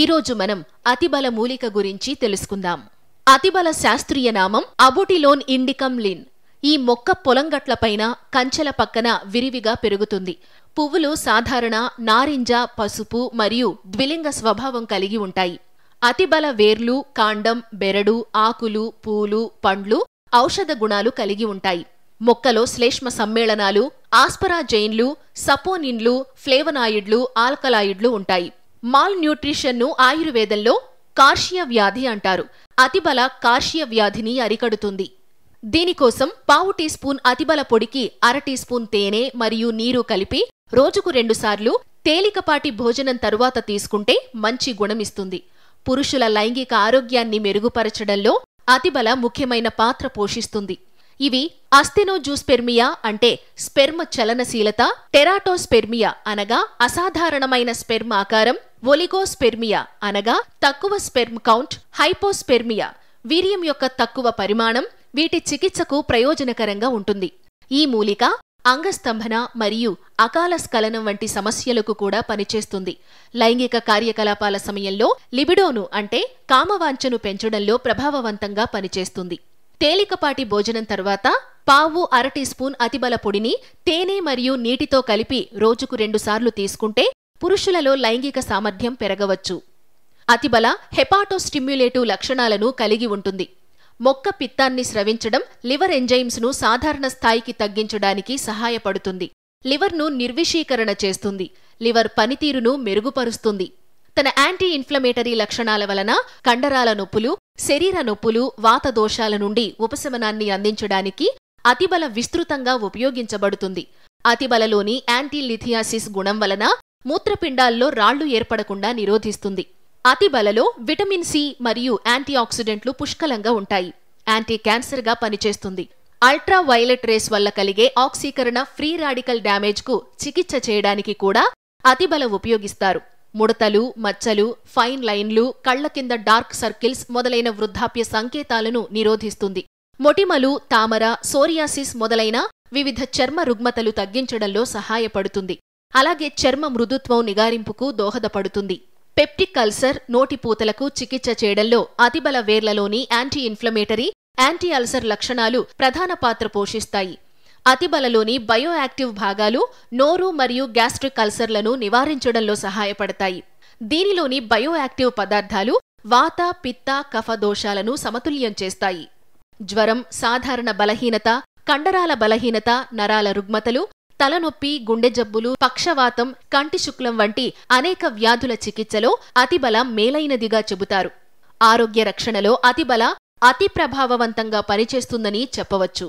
ఈరోజు మనం అతిబల మూలిక గురించి తెలుసుకుందాం అతిబల శాస్త్రీయ నామం అబోటిలోన్ ఇండికమ్ లిన్ ఈ మొక్క పొలంగట్లపైన కంచెల పక్కన విరివిగా పెరుగుతుంది పువ్వులు సాధారణ నారింజ పసుపు మరియు ద్విలింగ స్వభావం కలిగి ఉంటాయి అతిబల వేర్లు కాండం బెరడు ఆకులు పూలు పండ్లు ఔషధ గుణాలు కలిగి ఉంటాయి మొక్కలో శ్లేష్మ సమ్మేళనాలు ఆస్పరాజైన్లు సపోనిన్లు ఫ్లేవనాయిడ్లు ఆల్కలాయిడ్లు ఉంటాయి మాల్ న్యూట్రిషన్ను ఆయుర్వేదంలో కార్షియ వ్యాధి అంటారు అతిబల కార్షియ వ్యాధిని అరికడుతుంది దీనికోసం పావు టీ స్పూన్ అతిబల పొడికి అర టీ స్పూన్ తేనె మరియు నీరు కలిపి రోజుకు రెండుసార్లు తేలికపాటి భోజనం తరువాత తీసుకుంటే మంచి గుణమిస్తుంది పురుషుల లైంగిక ఆరోగ్యాన్ని మెరుగుపరచడంలో అతిబల ముఖ్యమైన పాత్ర పోషిస్తుంది ఇవి అస్థెనోజూస్పెర్మియా అంటే స్పెర్మ చలనశీలత టెరాటోస్పెర్మియా అనగా అసాధారణమైన స్పెర్మ ఆకారం ఒలిగోస్పెర్మియా అనగా తక్కువ స్పెర్మ్ కౌంట్ హైపోస్పెర్మియా వీర్యం యొక్క తక్కువ పరిమాణం వీటి చికిత్సకు ప్రయోజనకరంగా ఉంటుంది ఈ మూలిక అంగస్తంభన మరియు అకాల స్ఖలనం వంటి సమస్యలకు కూడా పనిచేస్తుంది లైంగిక కార్యకలాపాల సమయంలో లిబిడోను అంటే కామవాంచను పెంచడంలో ప్రభావవంతంగా పనిచేస్తుంది తేలికపాటి భోజనం తర్వాత పావు అర టీ స్పూన్ అతిబల పొడిని తేనె మరియు నీటితో కలిపి రోజుకు రెండుసార్లు తీసుకుంటే పురుషులలో లైంగిక సామర్థ్యం పెరగవచ్చు అతిబల హెపాటోస్టిమ్యులేటివ్ లక్షణాలను కలిగి ఉంటుంది మొక్క పిత్తాన్ని స్రవించడం లివర్ ఎంజైమ్స్ను సాధారణ స్థాయికి తగ్గించడానికి సహాయపడుతుంది లివర్ను నిర్విషీకరణ చేస్తుంది లివర్ పనితీరును మెరుగుపరుస్తుంది తన యాంటీ ఇన్ఫ్లమేటరీ లక్షణాల వలన కండరాల నొప్పులు శరీర నొప్పులు వాత దోషాల నుండి ఉపశమనాన్ని అందించడానికి అతిబల విస్తృతంగా ఉపయోగించబడుతుంది అతిబలలోని యాంటీ లిథియాసిస్ గుణం వలన మూత్రపిండాల్లో రాళ్లు ఏర్పడకుండా నిరోధిస్తుంది అతిబలలో విటమిన్ సి మరియు యాంటీఆక్సిడెంట్లు పుష్కలంగా ఉంటాయి యాంటీ క్యాన్సర్గా పనిచేస్తుంది అల్ట్రా వైలెట్ రేస్ వల్ల కలిగే ఆక్సీకరణ ఫ్రీ రాడికల్ డ్యామేజ్కు చికిత్స చేయడానికి కూడా అతిబల ఉపయోగిస్తారు ముడతలు మచ్చలు ఫైన్ లైన్లు కళ్ల కింద డార్క్ సర్కిల్స్ మొదలైన వృద్ధాప్య సంకేతాలను నిరోధిస్తుంది మొటిమలు తామర సోరియాసిస్ మొదలైన వివిధ చర్మ రుగ్మతలు తగ్గించడంలో సహాయపడుతుంది అలాగే చర్మ మృదుత్వం నిగారింపుకు దోహదపడుతుంది పెప్టిక్ అల్సర్ నోటి పూతలకు చికిత్స చేయడంలో అతిబల వేర్లలోని యాంటీ ఇన్ఫ్లమేటరీ యాంటీ అల్సర్ లక్షణాలు ప్రధాన పాత్ర పోషిస్తాయి అతిబలలోని బయోయాక్టివ్ భాగాలు నోరు మరియు గ్యాస్ట్రిక్ అల్సర్లను నివారించడంలో సహాయపడతాయి దీనిలోని బయోయాక్టివ్ పదార్థాలు వాత పిత్త కఫ దోషాలను సమతుల్యం చేస్తాయి జ్వరం సాధారణ బలహీనత కండరాల బలహీనత నరాల రుగ్మతలు తలనొప్పి గుండె జబ్బులు పక్షవాతం కంటి శుక్లం వంటి అనేక వ్యాధుల చికిత్సలో అతిబల మేలైనదిగా చెబుతారు ఆరోగ్య రక్షణలో అతిబల అతి ప్రభావవంతంగా పనిచేస్తుందని చెప్పవచ్చు